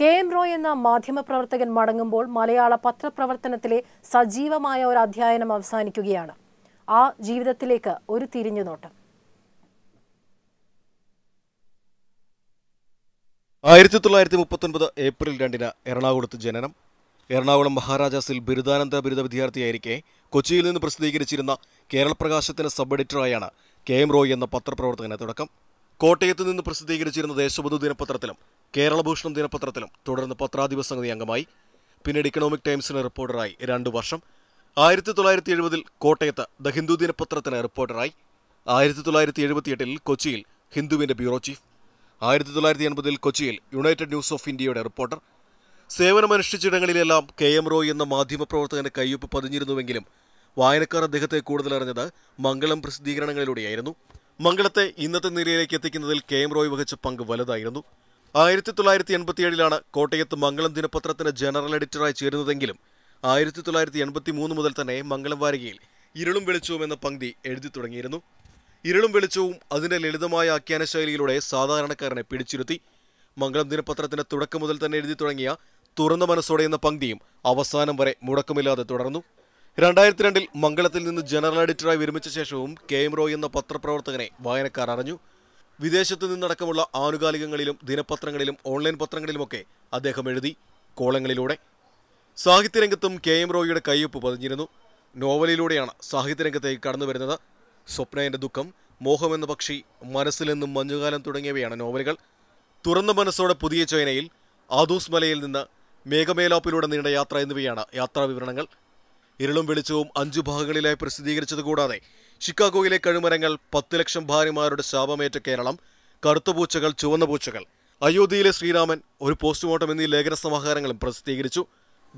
K M Roy എന്ന മാധ്യമപ്രവർത്തകൻ മടങ്ങുമ്പോൾ മലയാള പത്രപ്രവർത്തനത്തിലെ സജീവമായ ഒരു അധ്യയനം അവസാനിക്കുകയാണ് ആ ജീവിതത്തിലേക്ക് ഒരു തിരിഞ്ഞുനോട്ടം ആയിരത്തി തൊള്ളായിരത്തി ഒൻപത് ഏപ്രിൽ രണ്ടിന് എറണാകുളത്ത് ജനനം എറണാകുളം മഹാരാജാസിൽ ബിരുദാനന്തര ബിരുദ വിദ്യാർത്ഥിയായിരിക്കെ കൊച്ചിയിൽ നിന്ന് പ്രസിദ്ധീകരിച്ചിരുന്ന പ്രകാശത്തിന് സബ് എഡിറ്ററായാണ് കെ എം റോയ് എന്ന പത്രപ്രവർത്തകന് തുടക്കം കോട്ടയത്ത് നിന്ന് പ്രസിദ്ധീകരിച്ചിരുന്ന ദേശബന്ധു ദിനപത്രത്തിലും കേരളഭൂഷണം ദിനപത്രത്തിലും തുടർന്ന് പത്രാധിപ സമിതി അംഗമായി പിന്നീട് ഇക്കണോമിക് ടൈംസിന് റിപ്പോർട്ടറായി രണ്ടു വർഷം ആയിരത്തി തൊള്ളായിരത്തി എഴുപതിൽ കോട്ടയത്ത് ദ ഹിന്ദു ദിനപത്രത്തിന് റിപ്പോർട്ടറായി ആയിരത്തി തൊള്ളായിരത്തി എഴുപത്തിയെട്ടിൽ കൊച്ചിയിൽ ഹിന്ദുവിൻ്റെ ബ്യൂറോ ചീഫ് ആയിരത്തി തൊള്ളായിരത്തി എൺപതിൽ കൊച്ചിയിൽ യുണൈറ്റഡ് ന്യൂസ് ഓഫ് ഇന്ത്യയുടെ റിപ്പോർട്ടർ സേവനമനുഷ്ഠിച്ചിടങ്ങളിലെല്ലാം കെ എം റോയ് എന്ന മാധ്യമപ്രവർത്തകന്റെ കയ്യൊപ്പ് പതിഞ്ഞിരുന്നുവെങ്കിലും വായനക്കാർ അദ്ദേഹത്തെ കൂടുതലറിഞ്ഞത് മംഗളം പ്രസിദ്ധീകരണങ്ങളിലൂടെയായിരുന്നു മംഗളത്തെ ഇന്നത്തെ നിലയിലേക്ക് എത്തിക്കുന്നതിൽ കെ എം റോയ് വഹിച്ച പങ്ക് വലുതായിരുന്നു ആയിരത്തി തൊള്ളായിരത്തി എൺപത്തിയേഴിലാണ് കോട്ടയത്ത് മംഗളം ദിനപത്രത്തിന് ജനറൽ എഡിറ്ററായി ചേരുന്നതെങ്കിലും ആയിരത്തി തൊള്ളായിരത്തി എൺപത്തി മൂന്ന് മുതൽ തന്നെ മംഗളം വാരികയിൽ ഇരുളും വെളിച്ചവും എന്ന പങ്ക്തി എഴുതി തുടങ്ങിയിരുന്നു ഇരുളും വെളിച്ചവും അതിൻ്റെ ലളിതമായ ആഖ്യാന ശൈലിയിലൂടെ സാധാരണക്കാരനെ പിടിച്ചിരുത്തി മംഗളം ദിനപത്രത്തിൻ്റെ തുടക്കം മുതൽ തന്നെ എഴുതി തുടങ്ങിയ തുറന്ന മനസ്സോടെ എന്ന പങ്ക്തിയും അവസാനം വരെ മുടക്കമില്ലാതെ തുടർന്നു രണ്ടായിരത്തി രണ്ടിൽ മംഗളത്തിൽ നിന്ന് ജനറൽ എഡിറ്ററായി വിരമിച്ച ശേഷവും കെ എം റോയ് എന്ന പത്രപ്രവർത്തകനെ വായനക്കാർ അറിഞ്ഞു വിദേശത്തു നിന്നടക്കമുള്ള ആനുകാലികങ്ങളിലും ദിനപത്രങ്ങളിലും ഓൺലൈൻ പത്രങ്ങളിലുമൊക്കെ അദ്ദേഹം എഴുതി കോളങ്ങളിലൂടെ സാഹിത്യരംഗത്തും കെ എം റോയിയുടെ കയ്യൊപ്പ് പതിഞ്ഞിരുന്നു നോവലിലൂടെയാണ് സാഹിത്യരംഗത്തേക്ക് കടന്നു വരുന്നത് സ്വപ്നയൻ്റെ ദുഃഖം മോഹം എന്ന പക്ഷി മനസ്സിൽ നിന്നും മഞ്ഞുകാലം തുടങ്ങിയവയാണ് നോവലുകൾ തുറന്ന മനസ്സോടെ പുതിയ ചൈനയിൽ ആദൂസ് മലയിൽ നിന്ന് മേഘമേലാപ്പിലൂടെ നീണ്ട യാത്ര എന്നിവയാണ് വിവരണങ്ങൾ ഇരുളും വെളിച്ചവും അഞ്ചു ഭാഗങ്ങളിലായി പ്രസിദ്ധീകരിച്ചത് കൂടാതെ ഷിക്കാഗോയിലെ കഴിമരങ്ങൾ പത്ത് ലക്ഷം ഭാര്യമാരുടെ ശാപമേറ്റ കേരളം പൂച്ചകൾ ചുവന്ന പൂച്ചകൾ അയോധ്യയിലെ ശ്രീരാമൻ ഒരു പോസ്റ്റ്മോർട്ടം എന്നീ ലേഖന സമാഹാരങ്ങളും പ്രസിദ്ധീകരിച്ചു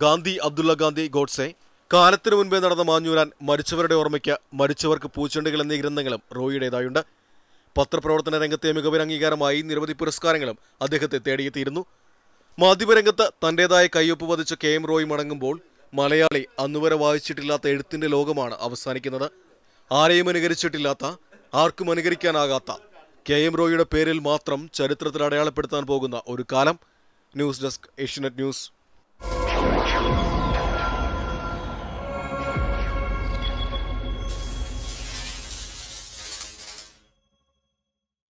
ഗാന്ധി അബ്ദുള്ള ഗാന്ധി ഗോഡ്സെ കാലത്തിനു മുൻപേ നടന്ന മാഞ്ഞൂരാൻ മരിച്ചവരുടെ ഓർമ്മയ്ക്ക് മരിച്ചവർക്ക് പൂച്ചെണ്ടുകൾ എന്നീ ഗ്രന്ഥങ്ങളും റോയിയുടേതായുണ്ട് പത്രപ്രവർത്തന രംഗത്തെ മികവിന് അംഗീകാരമായി നിരവധി പുരസ്കാരങ്ങളും അദ്ദേഹത്തെ തേടിയെത്തിയിരുന്നു മാധ്യമരംഗത്ത് തന്റേതായ കയ്യൊപ്പ് പതിച്ച കെ എം റോയി മടങ്ങുമ്പോൾ മലയാളി അന്നുവരെ വായിച്ചിട്ടില്ലാത്ത എഴുത്തിന്റെ ലോകമാണ് അവസാനിക്കുന്നത് ആരെയും അനുകരിച്ചിട്ടില്ലാത്ത ആർക്കും അനുകരിക്കാനാകാത്ത കെ എം റോയിയുടെ പേരിൽ മാത്രം ചരിത്രത്തിൽ അടയാളപ്പെടുത്താൻ പോകുന്ന ഒരു കാലം ന്യൂസ് ഡെസ്ക് ഏഷ്യനെറ്റ് ന്യൂസ്